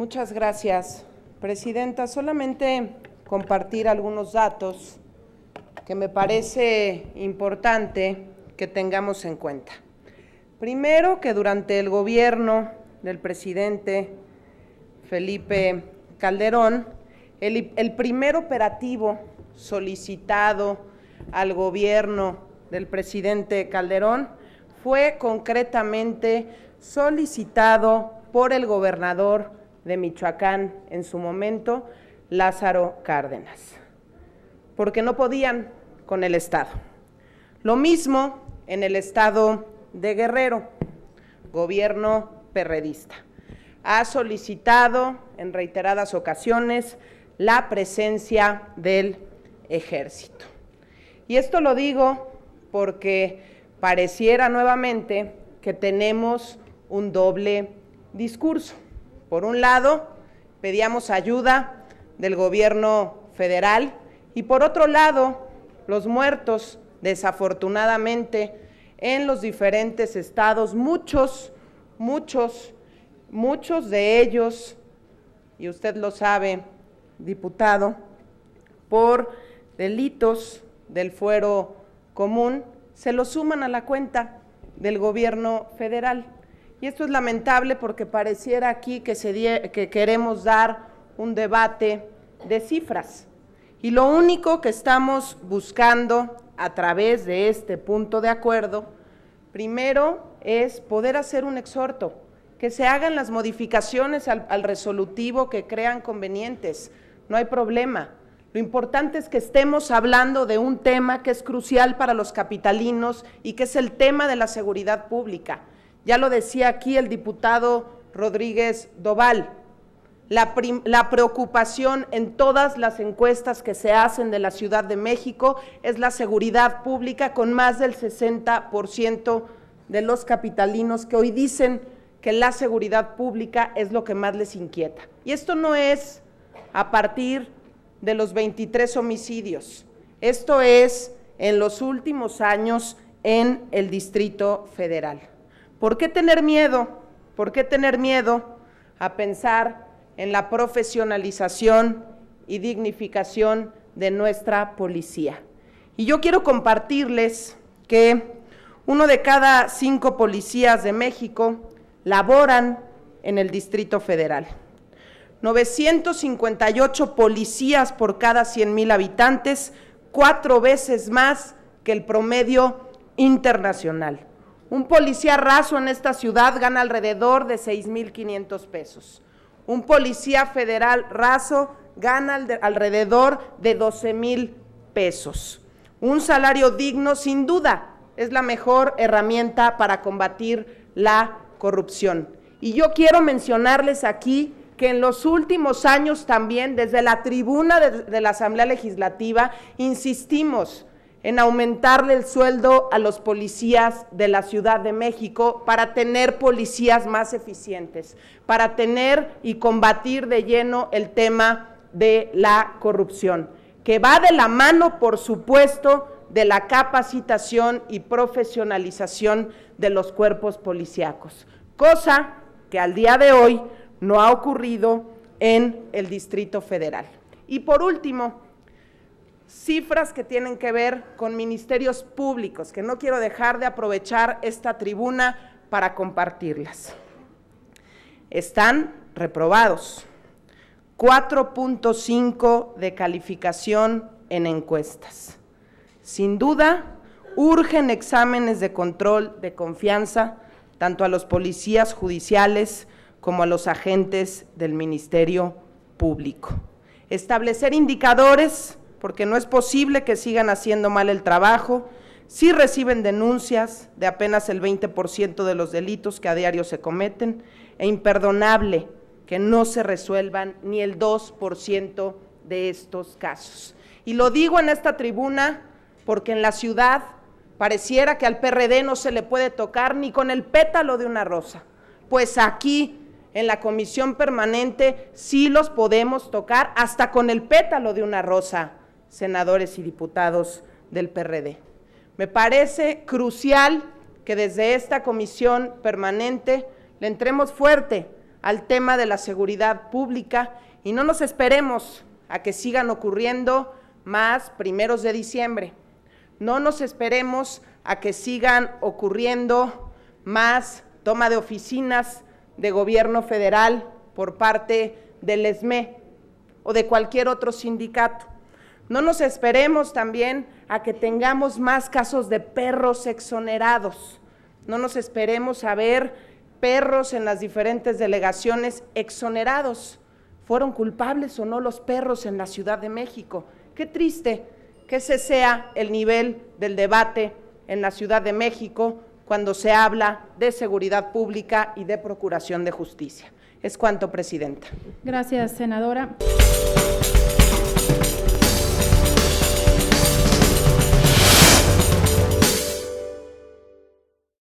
Muchas gracias, Presidenta. Solamente compartir algunos datos que me parece importante que tengamos en cuenta. Primero, que durante el gobierno del presidente Felipe Calderón, el, primer operativo solicitado al gobierno del presidente Calderón fue concretamente solicitado por el gobernador de Michoacán en su momento, Lázaro Cárdenas, porque no podían con el Estado. Lo mismo en el Estado de Guerrero, gobierno perredista. Ha solicitado en reiteradas ocasiones la presencia del ejército. Y esto lo digo porque pareciera nuevamente que tenemos un doble discurso. Por un lado, pedíamos ayuda del gobierno federal y por otro lado, los muertos, desafortunadamente, en los diferentes estados, muchos, muchos, muchos de ellos, y usted lo sabe, diputado, por delitos del fuero común, se los suman a la cuenta del gobierno federal. Y esto es lamentable porque pareciera aquí que, queremos dar un debate de cifras. Y lo único que estamos buscando a través de este punto de acuerdo, primero es poder hacer un exhorto, que se hagan las modificaciones al resolutivo que crean convenientes, no hay problema. Lo importante es que estemos hablando de un tema que es crucial para los capitalinos y que es el tema de la seguridad pública. Ya lo decía aquí el diputado Rodríguez Doval. La, la, preocupación en todas las encuestas que se hacen de la Ciudad de México es la seguridad pública con más del 60% de los capitalinos que hoy dicen que la seguridad pública es lo que más les inquieta. Y esto no es a partir de los 23 homicidios, esto es en los últimos años en el Distrito Federal. ¿Por qué tener miedo? ¿Por qué tener miedo a pensar en la profesionalización y dignificación de nuestra policía? Y yo quiero compartirles que uno de cada cinco policías de México laboran en el Distrito Federal. 958 policías por cada 100 mil habitantes, cuatro veces más que el promedio internacional. Un policía raso en esta ciudad gana alrededor de 6.500 pesos. Un policía federal raso gana alrededor de 12.000 pesos. Un salario digno, sin duda, es la mejor herramienta para combatir la corrupción. Y yo quiero mencionarles aquí que en los últimos años también, desde la tribuna de, de la Asamblea Legislativa, insistimos en aumentarle el sueldo a los policías de la Ciudad de México para tener policías más eficientes, para tener y combatir de lleno el tema de la corrupción, que va de la mano, por supuesto, de la capacitación y profesionalización de los cuerpos policíacos, cosa que al día de hoy no ha ocurrido en el Distrito Federal. Y por último, cifras que tienen que ver con ministerios públicos, que no quiero dejar de aprovechar esta tribuna para compartirlas. Están reprobados. 4.5 de calificación en encuestas. Sin duda, urgen exámenes de control de confianza tanto a los policías judiciales como a los agentes del Ministerio Público. Establecer indicadores porque no es posible que sigan haciendo mal el trabajo, si reciben denuncias de apenas el 20% de los delitos que a diario se cometen, e imperdonable que no se resuelvan ni el 2% de estos casos. Y lo digo en esta tribuna porque en la ciudad pareciera que al PRD no se le puede tocar ni con el pétalo de una rosa, pues aquí en la comisión permanente sí los podemos tocar hasta con el pétalo de una rosa senadores y diputados del PRD. Me parece crucial que desde esta comisión permanente le entremos fuerte al tema de la seguridad pública y no nos esperemos a que sigan ocurriendo más primeros de diciembre. No nos esperemos a que sigan ocurriendo más toma de oficinas de gobierno federal por parte del ESME e o de cualquier otro sindicato. No nos esperemos también a que tengamos más casos de perros exonerados. No nos esperemos a ver perros en las diferentes delegaciones exonerados. ¿Fueron culpables o no los perros en la Ciudad de México? Qué triste que ese sea el nivel del debate en la Ciudad de México cuando se habla de seguridad pública y de procuración de justicia. Es cuanto, Presidenta. Gracias, senadora.